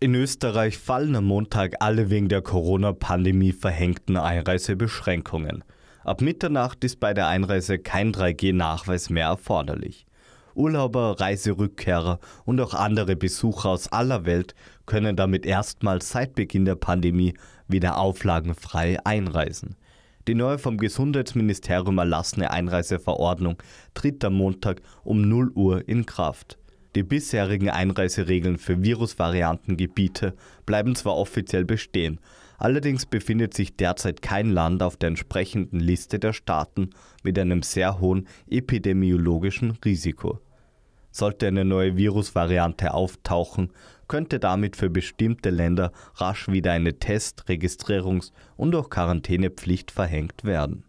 In Österreich fallen am Montag alle wegen der Corona-Pandemie verhängten Einreisebeschränkungen. Ab Mitternacht ist bei der Einreise kein 3G-Nachweis mehr erforderlich. Urlauber, Reiserückkehrer und auch andere Besucher aus aller Welt können damit erstmals seit Beginn der Pandemie wieder auflagenfrei einreisen. Die neue vom Gesundheitsministerium erlassene Einreiseverordnung tritt am Montag um 0 Uhr in Kraft. Die bisherigen Einreiseregeln für Virusvariantengebiete bleiben zwar offiziell bestehen, allerdings befindet sich derzeit kein Land auf der entsprechenden Liste der Staaten mit einem sehr hohen epidemiologischen Risiko. Sollte eine neue Virusvariante auftauchen, könnte damit für bestimmte Länder rasch wieder eine Test-, Registrierungs- und auch Quarantänepflicht verhängt werden.